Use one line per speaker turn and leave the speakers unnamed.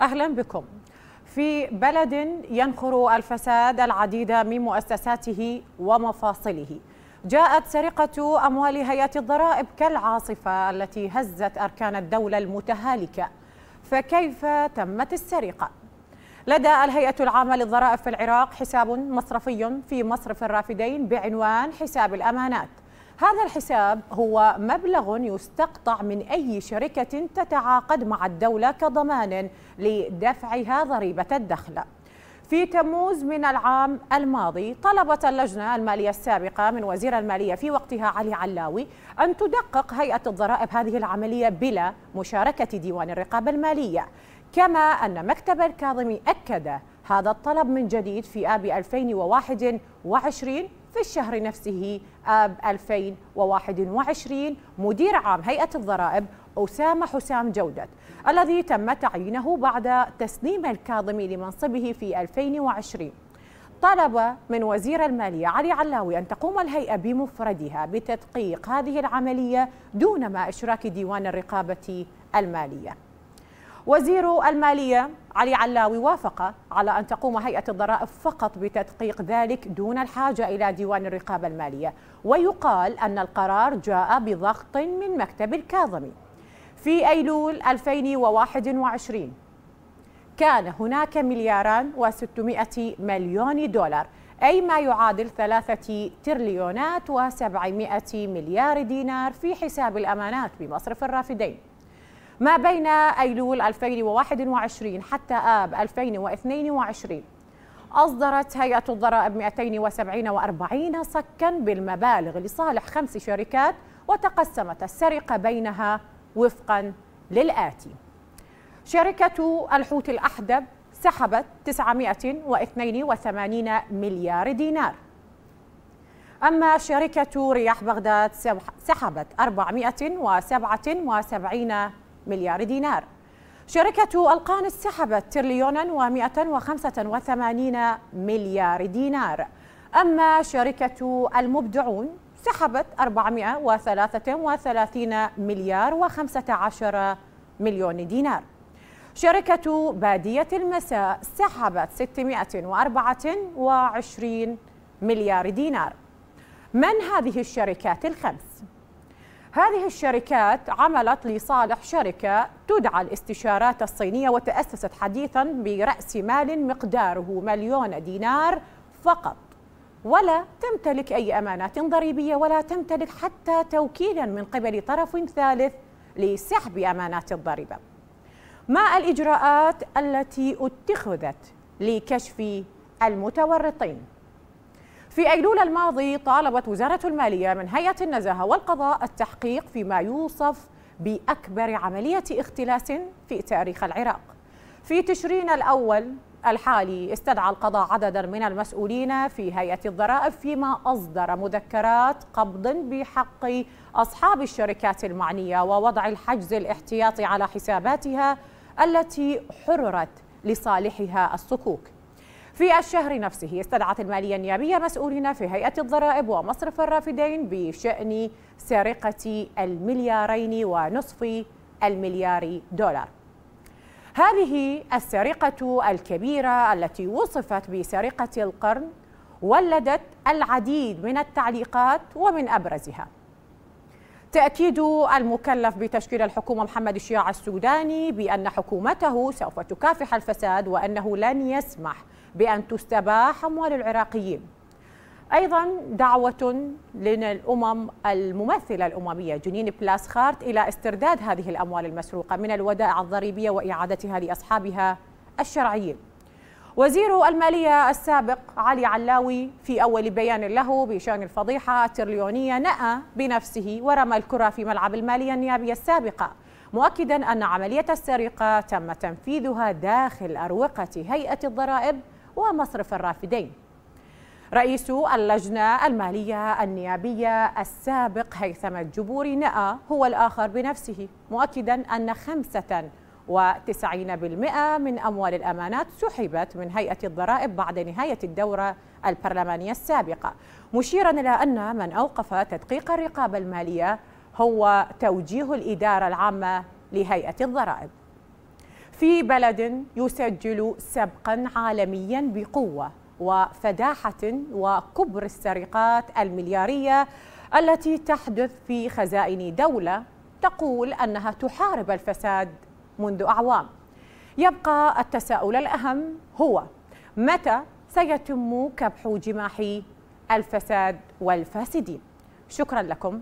أهلا بكم في بلد ينخر الفساد العديد من مؤسساته ومفاصله جاءت سرقة أموال هيئة الضرائب كالعاصفة التي هزت أركان الدولة المتهالكة فكيف تمت السرقة؟ لدى الهيئة العامة للضرائب في العراق حساب مصرفي في مصرف الرافدين بعنوان حساب الأمانات هذا الحساب هو مبلغ يستقطع من أي شركة تتعاقد مع الدولة كضمان لدفعها ضريبة الدخل في تموز من العام الماضي طلبت اللجنة المالية السابقة من وزير المالية في وقتها علي علاوي أن تدقق هيئة الضرائب هذه العملية بلا مشاركة ديوان الرقابة المالية كما أن مكتب الكاظمي أكد هذا الطلب من جديد في آب 2021 في الشهر نفسه آب 2021 مدير عام هيئة الضرائب أسامة حسام جودة الذي تم تعيينه بعد تسليم الكاظمي لمنصبه في 2020 طلب من وزير المالية علي علاوي أن تقوم الهيئة بمفردها بتدقيق هذه العملية دون ما إشراك ديوان الرقابة المالية وزير المالية علي علاوي وافق على أن تقوم هيئة الضرائب فقط بتدقيق ذلك دون الحاجة إلى ديوان الرقابة المالية ويقال أن القرار جاء بضغط من مكتب الكاظمي في أيلول 2021 كان هناك ملياران و600 مليون دولار أي ما يعادل ثلاثة تريليونات و700 مليار دينار في حساب الأمانات بمصرف الرافدين ما بين أيلول 2021 حتى آب 2022 أصدرت هيئة الضرائب 247 صكا بالمبالغ لصالح خمس شركات وتقسمت السرقة بينها وفقا للآتي شركة الحوت الأحدب سحبت 982 مليار دينار أما شركة رياح بغداد سحبت 477 مليار دينار شركة القان استحبت ترليونا و185 مليار دينار أما شركة المبدعون سحبت 433 مليار و15 مليون دينار شركة بادية المساء سحبت 624 مليار دينار من هذه الشركات الخمس؟ هذه الشركات عملت لصالح شركة تدعى الاستشارات الصينية وتأسست حديثا برأس مال مقداره مليون دينار فقط ولا تمتلك أي أمانات ضريبية ولا تمتلك حتى توكيلا من قبل طرف ثالث لسحب أمانات الضريبة ما الإجراءات التي اتخذت لكشف المتورطين في أيلول الماضي طالبت وزارة المالية من هيئة النزاهة والقضاء التحقيق فيما يوصف بأكبر عملية اختلاس في تاريخ العراق في تشرين الأول الحالي استدعى القضاء عددا من المسؤولين في هيئة الضرائب فيما أصدر مذكرات قبض بحق أصحاب الشركات المعنية ووضع الحجز الاحتياطي على حساباتها التي حررت لصالحها الصكوك في الشهر نفسه استدعت المالية النيابية مسؤولين في هيئة الضرائب ومصرف الرافدين بشأن سرقة المليارين ونصف المليار دولار هذه السرقة الكبيرة التي وصفت بسرقة القرن ولدت العديد من التعليقات ومن أبرزها تأكيد المكلف بتشكيل الحكومة محمد الشياع السوداني بأن حكومته سوف تكافح الفساد وأنه لن يسمح بأن تستباح أموال العراقيين أيضا دعوة للأمم الممثلة الأممية جنين بلاسخارت إلى استرداد هذه الأموال المسروقة من الودائع الضريبية وإعادتها لأصحابها الشرعيين وزير المالية السابق علي علاوي في أول بيان له بشأن الفضيحة الترليونية نأى بنفسه ورمى الكرة في ملعب المالية النيابية السابقة مؤكدا أن عملية السرقة تم تنفيذها داخل أروقة هيئة الضرائب ومصرف الرافدين رئيس اللجنة المالية النيابية السابق هيثم الجبوري نأى هو الآخر بنفسه مؤكدا أن 95% من أموال الأمانات سحبت من هيئة الضرائب بعد نهاية الدورة البرلمانية السابقة مشيرا إلى أن من أوقف تدقيق الرقابة المالية هو توجيه الإدارة العامة لهيئة الضرائب في بلد يسجل سبقا عالميا بقوه وفداحه وكبر السرقات الملياريه التي تحدث في خزائن دوله تقول انها تحارب الفساد منذ اعوام يبقى التساؤل الاهم هو متى سيتم كبح جماح الفساد والفاسدين شكرا لكم